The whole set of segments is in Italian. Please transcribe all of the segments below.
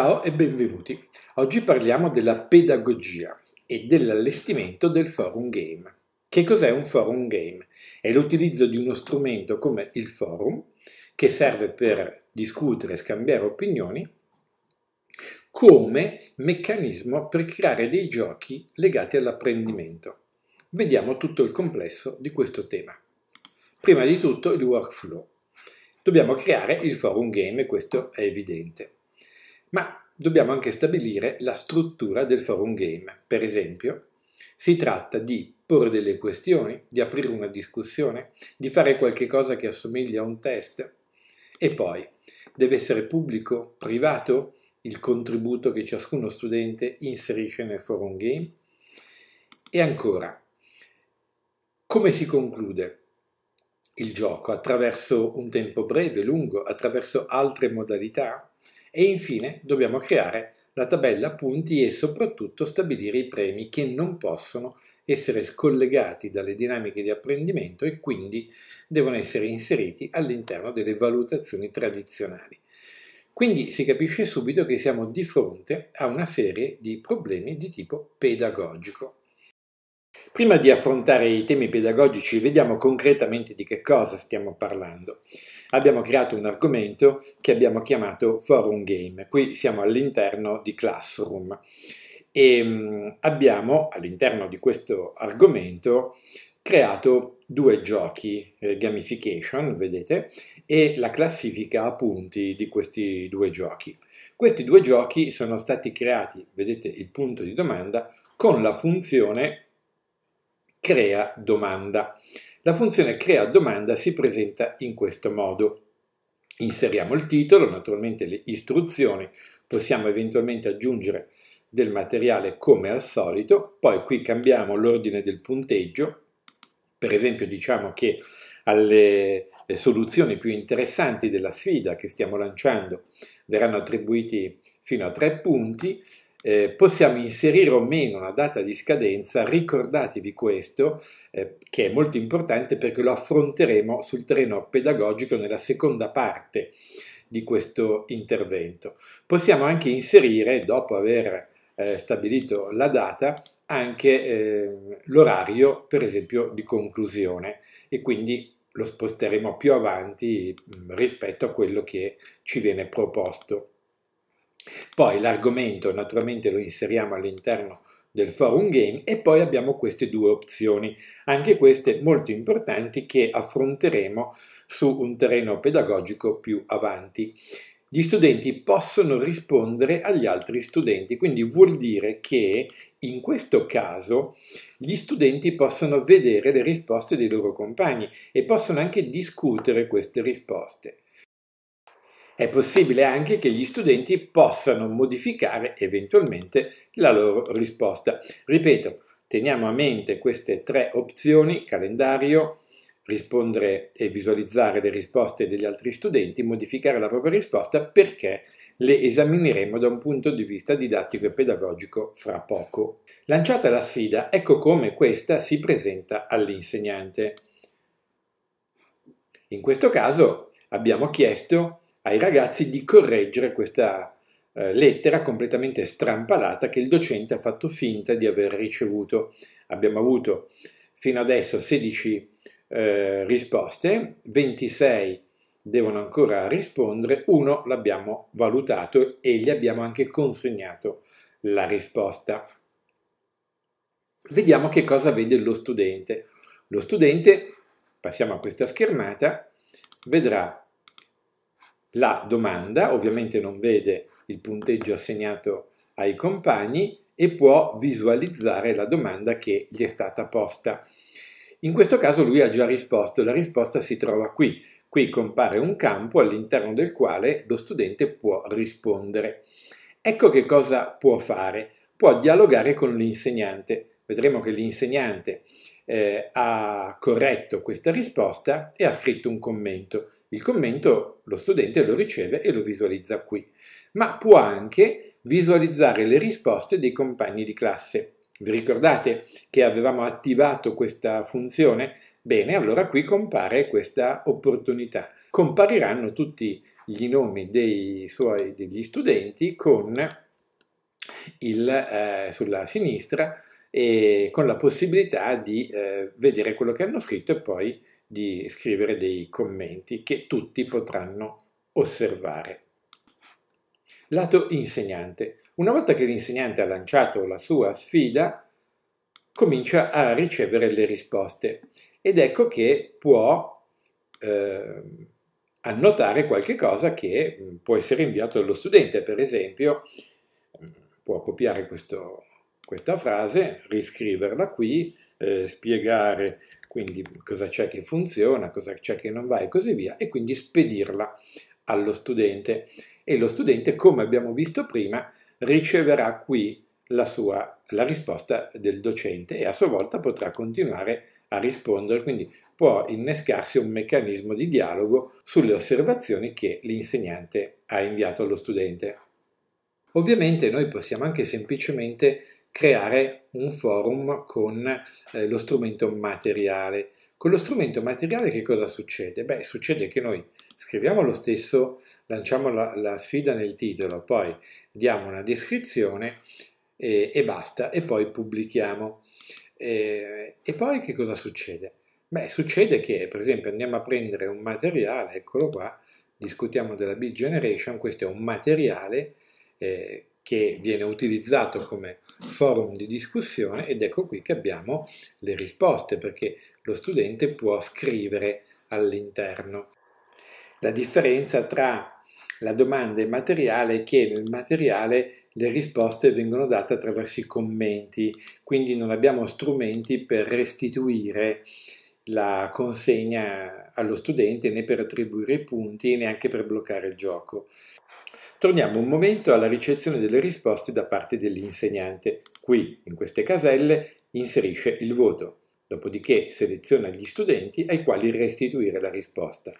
Ciao e benvenuti. Oggi parliamo della pedagogia e dell'allestimento del forum game. Che cos'è un forum game? È l'utilizzo di uno strumento come il forum che serve per discutere e scambiare opinioni come meccanismo per creare dei giochi legati all'apprendimento. Vediamo tutto il complesso di questo tema. Prima di tutto il workflow. Dobbiamo creare il forum game questo è evidente ma dobbiamo anche stabilire la struttura del forum game. Per esempio, si tratta di porre delle questioni, di aprire una discussione, di fare qualche cosa che assomiglia a un test. E poi, deve essere pubblico, privato il contributo che ciascuno studente inserisce nel forum game? E ancora, come si conclude il gioco? Attraverso un tempo breve, lungo, attraverso altre modalità? e infine dobbiamo creare la tabella punti e soprattutto stabilire i premi che non possono essere scollegati dalle dinamiche di apprendimento e quindi devono essere inseriti all'interno delle valutazioni tradizionali. Quindi si capisce subito che siamo di fronte a una serie di problemi di tipo pedagogico. Prima di affrontare i temi pedagogici, vediamo concretamente di che cosa stiamo parlando abbiamo creato un argomento che abbiamo chiamato Forum Game. Qui siamo all'interno di Classroom e ehm, abbiamo all'interno di questo argomento creato due giochi eh, gamification, vedete, e la classifica a punti di questi due giochi. Questi due giochi sono stati creati, vedete il punto di domanda, con la funzione crea domanda. La funzione crea domanda si presenta in questo modo. Inseriamo il titolo, naturalmente le istruzioni, possiamo eventualmente aggiungere del materiale come al solito, poi qui cambiamo l'ordine del punteggio, per esempio diciamo che alle soluzioni più interessanti della sfida che stiamo lanciando verranno attribuiti fino a tre punti eh, possiamo inserire o meno una data di scadenza, ricordatevi questo, eh, che è molto importante perché lo affronteremo sul terreno pedagogico nella seconda parte di questo intervento. Possiamo anche inserire, dopo aver eh, stabilito la data, anche ehm, l'orario, per esempio, di conclusione e quindi lo sposteremo più avanti mh, mm, rispetto a quello che ci viene proposto. Poi l'argomento naturalmente lo inseriamo all'interno del forum game e poi abbiamo queste due opzioni, anche queste molto importanti che affronteremo su un terreno pedagogico più avanti. Gli studenti possono rispondere agli altri studenti, quindi vuol dire che in questo caso gli studenti possono vedere le risposte dei loro compagni e possono anche discutere queste risposte. È possibile anche che gli studenti possano modificare eventualmente la loro risposta. Ripeto, teniamo a mente queste tre opzioni, calendario, rispondere e visualizzare le risposte degli altri studenti, modificare la propria risposta perché le esamineremo da un punto di vista didattico e pedagogico fra poco. Lanciata la sfida, ecco come questa si presenta all'insegnante. In questo caso abbiamo chiesto ai ragazzi di correggere questa eh, lettera completamente strampalata che il docente ha fatto finta di aver ricevuto. Abbiamo avuto fino adesso 16 eh, risposte, 26 devono ancora rispondere, uno l'abbiamo valutato e gli abbiamo anche consegnato la risposta. Vediamo che cosa vede lo studente. Lo studente, passiamo a questa schermata, vedrà la domanda, ovviamente non vede il punteggio assegnato ai compagni e può visualizzare la domanda che gli è stata posta. In questo caso lui ha già risposto, la risposta si trova qui. Qui compare un campo all'interno del quale lo studente può rispondere. Ecco che cosa può fare. Può dialogare con l'insegnante. Vedremo che l'insegnante eh, ha corretto questa risposta e ha scritto un commento. Il commento lo studente lo riceve e lo visualizza qui, ma può anche visualizzare le risposte dei compagni di classe. Vi ricordate che avevamo attivato questa funzione? Bene, allora qui compare questa opportunità. Compariranno tutti i nomi dei suoi, degli studenti con il, eh, sulla sinistra e con la possibilità di eh, vedere quello che hanno scritto e poi di scrivere dei commenti che tutti potranno osservare. Lato insegnante. Una volta che l'insegnante ha lanciato la sua sfida, comincia a ricevere le risposte ed ecco che può eh, annotare qualche cosa che mm, può essere inviato allo studente, per esempio mm, può copiare questo, questa frase, riscriverla qui, eh, spiegare quindi cosa c'è che funziona, cosa c'è che non va e così via, e quindi spedirla allo studente. E lo studente, come abbiamo visto prima, riceverà qui la, sua, la risposta del docente e a sua volta potrà continuare a rispondere, quindi può innescarsi un meccanismo di dialogo sulle osservazioni che l'insegnante ha inviato allo studente. Ovviamente noi possiamo anche semplicemente creare un forum con eh, lo strumento materiale. Con lo strumento materiale che cosa succede? Beh, succede che noi scriviamo lo stesso, lanciamo la, la sfida nel titolo, poi diamo una descrizione e, e basta, e poi pubblichiamo. E, e poi che cosa succede? Beh, succede che per esempio andiamo a prendere un materiale, eccolo qua, discutiamo della Big Generation, questo è un materiale eh, che viene utilizzato come forum di discussione ed ecco qui che abbiamo le risposte perché lo studente può scrivere all'interno. La differenza tra la domanda e il materiale è che nel materiale le risposte vengono date attraverso i commenti, quindi non abbiamo strumenti per restituire la consegna allo studente né per attribuire i punti né anche per bloccare il gioco. Torniamo un momento alla ricezione delle risposte da parte dell'insegnante. Qui, in queste caselle, inserisce il voto. Dopodiché seleziona gli studenti ai quali restituire la risposta.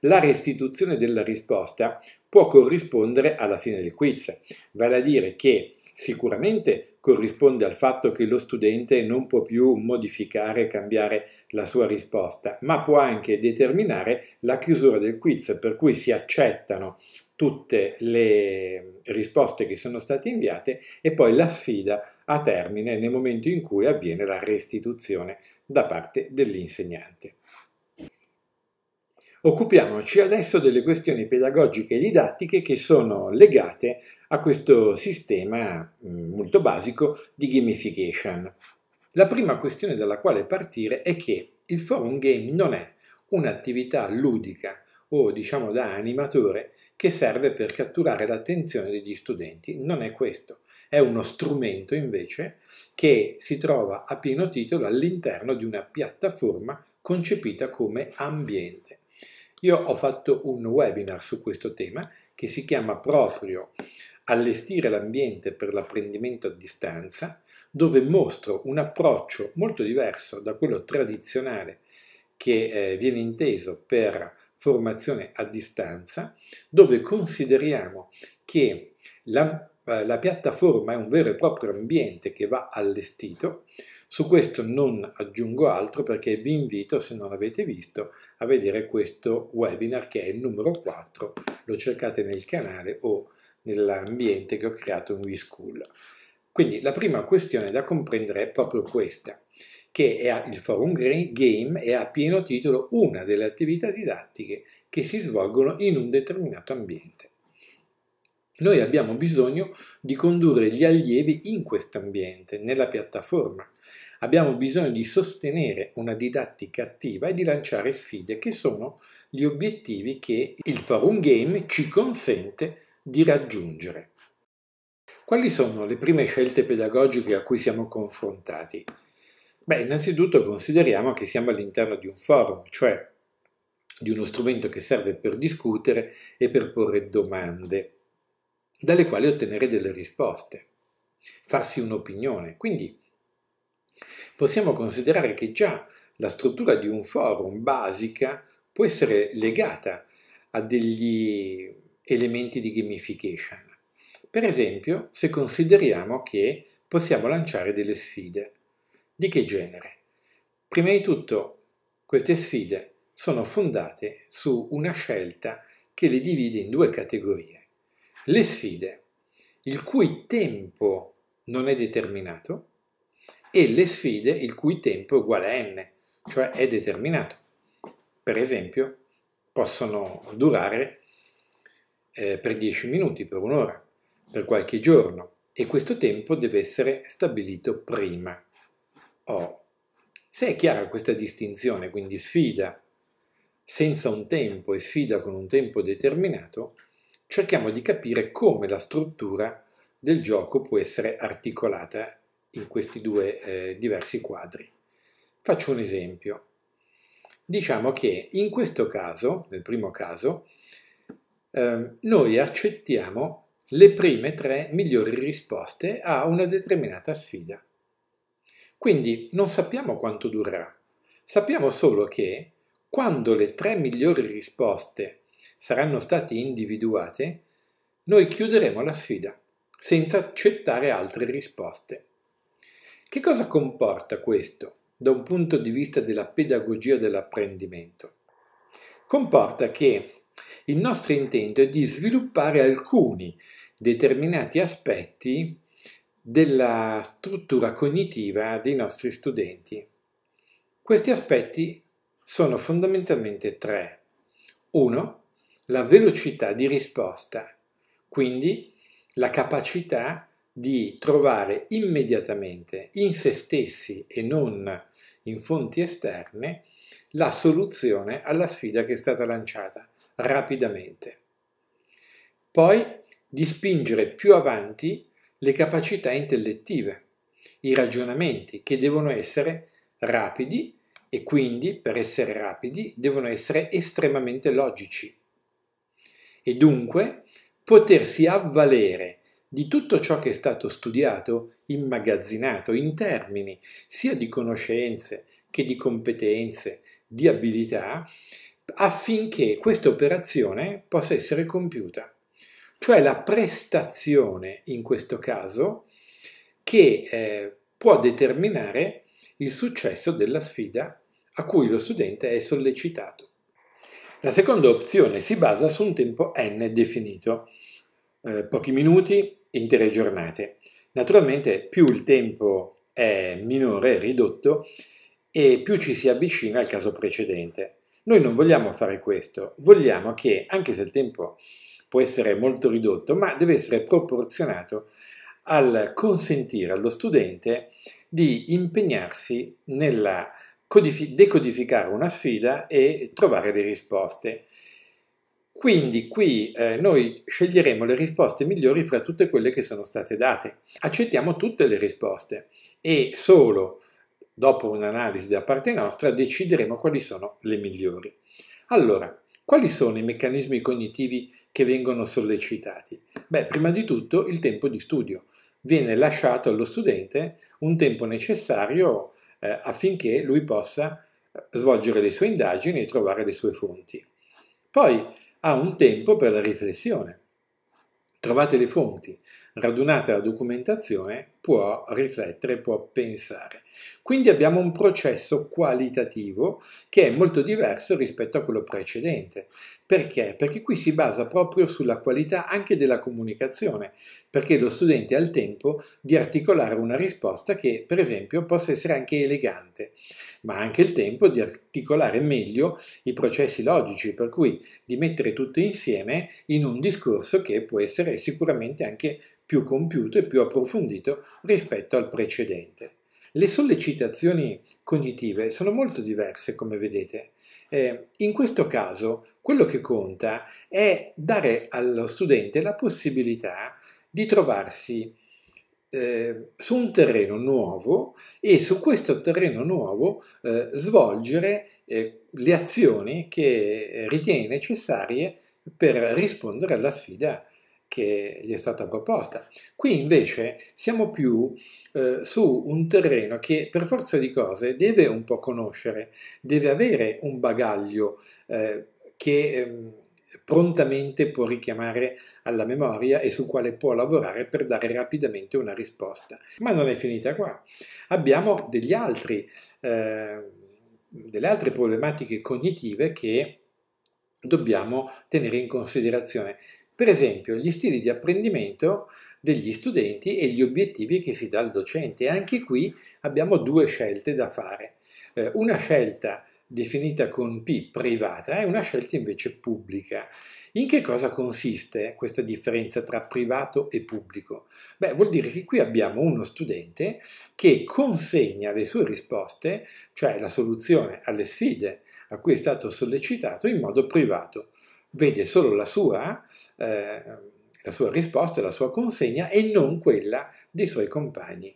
La restituzione della risposta può corrispondere alla fine del quiz, vale a dire che sicuramente corrisponde al fatto che lo studente non può più modificare e cambiare la sua risposta, ma può anche determinare la chiusura del quiz, per cui si accettano tutte le risposte che sono state inviate e poi la sfida a termine nel momento in cui avviene la restituzione da parte dell'insegnante. Occupiamoci adesso delle questioni pedagogiche e didattiche che sono legate a questo sistema mm, molto basico di gamification. La prima questione dalla quale partire è che il forum game non è un'attività ludica o diciamo da animatore che serve per catturare l'attenzione degli studenti. Non è questo, è uno strumento invece che si trova a pieno titolo all'interno di una piattaforma concepita come ambiente. Io ho fatto un webinar su questo tema che si chiama proprio Allestire l'ambiente per l'apprendimento a distanza, dove mostro un approccio molto diverso da quello tradizionale che eh, viene inteso per formazione a distanza, dove consideriamo che la, eh, la piattaforma è un vero e proprio ambiente che va allestito. Su questo non aggiungo altro perché vi invito, se non l'avete visto, a vedere questo webinar che è il numero 4, lo cercate nel canale o nell'ambiente che ho creato in WeSchool. Quindi la prima questione da comprendere è proprio questa che è, il Forum Game è a pieno titolo una delle attività didattiche che si svolgono in un determinato ambiente. Noi abbiamo bisogno di condurre gli allievi in questo ambiente, nella piattaforma. Abbiamo bisogno di sostenere una didattica attiva e di lanciare sfide, che sono gli obiettivi che il Forum Game ci consente di raggiungere. Quali sono le prime scelte pedagogiche a cui siamo confrontati? Beh, innanzitutto consideriamo che siamo all'interno di un forum, cioè di uno strumento che serve per discutere e per porre domande, dalle quali ottenere delle risposte, farsi un'opinione. Quindi possiamo considerare che già la struttura di un forum basica può essere legata a degli elementi di gamification. Per esempio, se consideriamo che possiamo lanciare delle sfide. Di che genere? Prima di tutto, queste sfide sono fondate su una scelta che le divide in due categorie. Le sfide, il cui tempo non è determinato, e le sfide il cui tempo è uguale a n, cioè è determinato. Per esempio, possono durare eh, per 10 minuti, per un'ora, per qualche giorno, e questo tempo deve essere stabilito prima. O. Oh, se è chiara questa distinzione, quindi sfida senza un tempo e sfida con un tempo determinato, cerchiamo di capire come la struttura del gioco può essere articolata in questi due eh, diversi quadri. Faccio un esempio. Diciamo che in questo caso, nel primo caso, eh, noi accettiamo le prime tre migliori risposte a una determinata sfida. Quindi non sappiamo quanto durerà. Sappiamo solo che quando le tre migliori risposte saranno state individuate, noi chiuderemo la sfida senza accettare altre risposte. Che cosa comporta questo da un punto di vista della pedagogia dell'apprendimento? Comporta che il nostro intento è di sviluppare alcuni determinati aspetti della struttura cognitiva dei nostri studenti. Questi aspetti sono fondamentalmente tre. Uno, La velocità di risposta, quindi la capacità di trovare immediatamente in se stessi e non in fonti esterne la soluzione alla sfida che è stata lanciata rapidamente. Poi di spingere più avanti le capacità intellettive, i ragionamenti che devono essere rapidi e quindi, per essere rapidi, devono essere estremamente logici. E dunque potersi avvalere di tutto ciò che è stato studiato, immagazzinato in termini sia di conoscenze che di competenze, di abilità, affinché questa operazione possa essere compiuta cioè la prestazione in questo caso che eh, può determinare il successo della sfida a cui lo studente è sollecitato. La seconda opzione si basa su un tempo n definito, eh, pochi minuti, intere giornate. Naturalmente più il tempo è minore, ridotto, e più ci si avvicina al caso precedente. Noi non vogliamo fare questo, vogliamo che, anche se il tempo è può essere molto ridotto, ma deve essere proporzionato al consentire allo studente di impegnarsi nella decodificare una sfida e trovare le risposte. Quindi qui eh, noi sceglieremo le risposte migliori fra tutte quelle che sono state date. Accettiamo tutte le risposte e solo dopo un'analisi da parte nostra decideremo quali sono le migliori. Allora, quali sono i meccanismi cognitivi che vengono sollecitati? Beh, prima di tutto il tempo di studio. Viene lasciato allo studente un tempo necessario eh, affinché lui possa svolgere le sue indagini e trovare le sue fonti. Poi ha un tempo per la riflessione. Trovate le fonti, radunata la documentazione, può riflettere, può pensare. Quindi abbiamo un processo qualitativo che è molto diverso rispetto a quello precedente. Perché? Perché qui si basa proprio sulla qualità anche della comunicazione, perché lo studente ha il tempo di articolare una risposta che, per esempio, possa essere anche elegante, ma ha anche il tempo di articolare meglio i processi logici, per cui di mettere tutto insieme in un discorso che può essere sicuramente anche più compiuto e più approfondito rispetto al precedente. Le sollecitazioni cognitive sono molto diverse, come vedete. Eh, in questo caso, quello che conta è dare allo studente la possibilità di trovarsi eh, su un terreno nuovo e su questo terreno nuovo eh, svolgere eh, le azioni che ritiene necessarie per rispondere alla sfida che gli è stata proposta. Qui invece siamo più eh, su un terreno che per forza di cose deve un po' conoscere, deve avere un bagaglio eh, che eh, prontamente può richiamare alla memoria e sul quale può lavorare per dare rapidamente una risposta. Ma non è finita qua. Abbiamo altri, eh, delle altre problematiche cognitive che dobbiamo tenere in considerazione per esempio gli stili di apprendimento degli studenti e gli obiettivi che si dà al docente. Anche qui abbiamo due scelte da fare. Eh, una scelta definita con P privata e una scelta invece pubblica. In che cosa consiste questa differenza tra privato e pubblico? Beh, vuol dire che qui abbiamo uno studente che consegna le sue risposte, cioè la soluzione alle sfide a cui è stato sollecitato, in modo privato vede solo la sua, eh, la sua risposta, la sua consegna e non quella dei suoi compagni.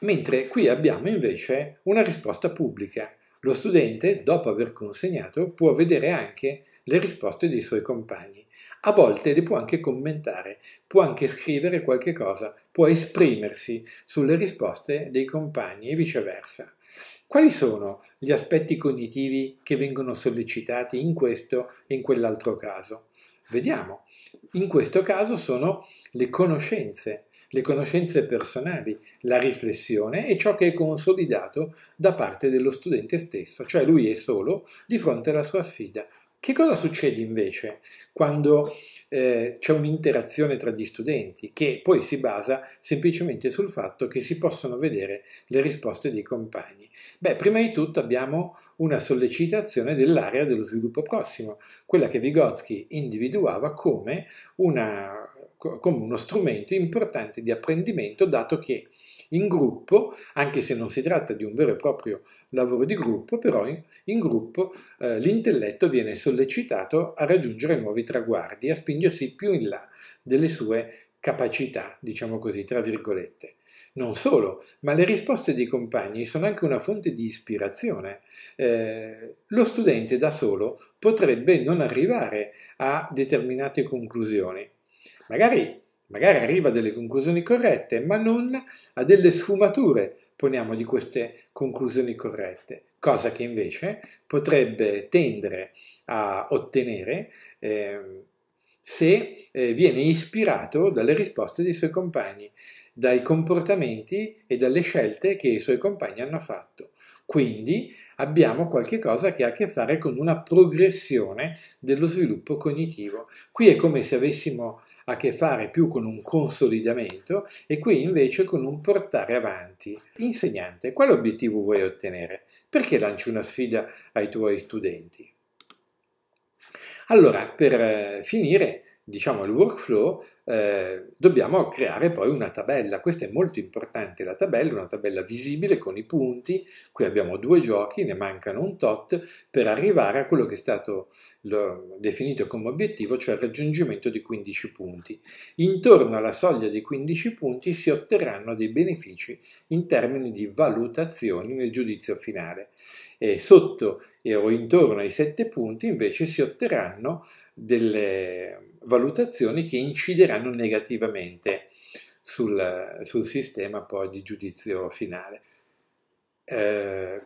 Mentre qui abbiamo invece una risposta pubblica. Lo studente, dopo aver consegnato, può vedere anche le risposte dei suoi compagni. A volte le può anche commentare, può anche scrivere qualche cosa, può esprimersi sulle risposte dei compagni e viceversa. Quali sono gli aspetti cognitivi che vengono sollecitati in questo e in quell'altro caso? Vediamo. In questo caso sono le conoscenze, le conoscenze personali, la riflessione e ciò che è consolidato da parte dello studente stesso, cioè lui è solo di fronte alla sua sfida, che cosa succede invece quando eh, c'è un'interazione tra gli studenti che poi si basa semplicemente sul fatto che si possono vedere le risposte dei compagni? Beh, prima di tutto abbiamo una sollecitazione dell'area dello sviluppo prossimo, quella che Vygotsky individuava come, una, come uno strumento importante di apprendimento dato che in gruppo, anche se non si tratta di un vero e proprio lavoro di gruppo, però in, in gruppo eh, l'intelletto viene sollecitato a raggiungere nuovi traguardi, a spingersi più in là delle sue capacità, diciamo così, tra virgolette. Non solo, ma le risposte dei compagni sono anche una fonte di ispirazione. Eh, lo studente da solo potrebbe non arrivare a determinate conclusioni. Magari magari arriva a delle conclusioni corrette, ma non a delle sfumature, poniamo, di queste conclusioni corrette, cosa che invece potrebbe tendere a ottenere eh, se eh, viene ispirato dalle risposte dei suoi compagni, dai comportamenti e dalle scelte che i suoi compagni hanno fatto. Quindi abbiamo qualche cosa che ha a che fare con una progressione dello sviluppo cognitivo. Qui è come se avessimo a che fare più con un consolidamento e qui invece con un portare avanti. Insegnante, quale obiettivo vuoi ottenere? Perché lanci una sfida ai tuoi studenti? Allora, per eh, finire, diciamo, il workflow, eh, dobbiamo creare poi una tabella. Questa è molto importante, la tabella, una tabella visibile con i punti. Qui abbiamo due giochi, ne mancano un tot, per arrivare a quello che è stato lo, definito come obiettivo, cioè il raggiungimento di 15 punti. Intorno alla soglia dei 15 punti si otterranno dei benefici in termini di valutazioni nel giudizio finale. E sotto o intorno ai 7 punti invece si otterranno delle valutazioni che incideranno negativamente sul, sul sistema poi di giudizio finale. Eh,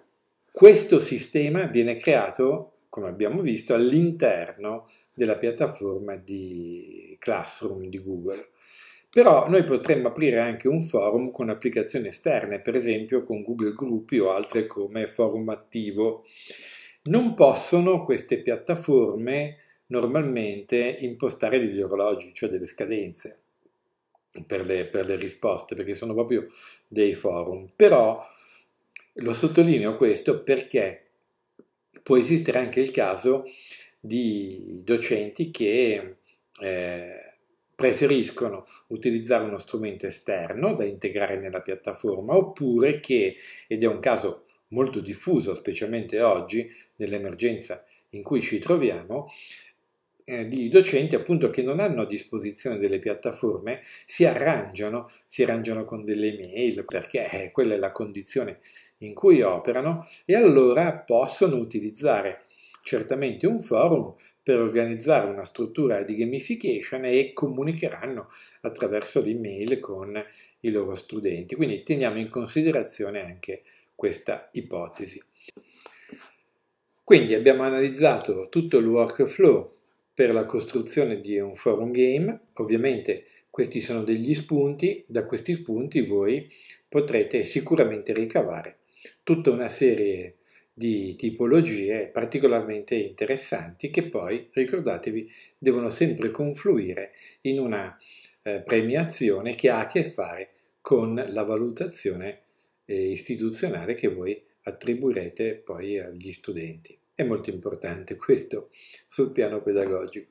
questo sistema viene creato, come abbiamo visto, all'interno della piattaforma di Classroom di Google. Però noi potremmo aprire anche un forum con applicazioni esterne, per esempio con Google Gruppi o altre come Forum Attivo. Non possono queste piattaforme normalmente impostare degli orologi, cioè delle scadenze per le, per le risposte, perché sono proprio dei forum. Però lo sottolineo questo perché può esistere anche il caso di docenti che eh, preferiscono utilizzare uno strumento esterno da integrare nella piattaforma oppure che, ed è un caso molto diffuso specialmente oggi nell'emergenza in cui ci troviamo, eh, di docenti appunto che non hanno a disposizione delle piattaforme si arrangiano, si arrangiano con delle mail perché eh, quella è la condizione in cui operano e allora possono utilizzare certamente un forum per organizzare una struttura di gamification e comunicheranno attraverso l'email con i loro studenti. Quindi teniamo in considerazione anche questa ipotesi. Quindi abbiamo analizzato tutto il workflow per la costruzione di un forum game. Ovviamente questi sono degli spunti, da questi spunti voi potrete sicuramente ricavare tutta una serie di tipologie particolarmente interessanti che poi, ricordatevi, devono sempre confluire in una eh, premiazione che ha a che fare con la valutazione eh, istituzionale che voi attribuirete poi agli studenti. È molto importante questo sul piano pedagogico.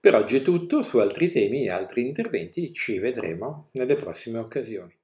Per oggi è tutto, su altri temi e altri interventi ci vedremo nelle prossime occasioni.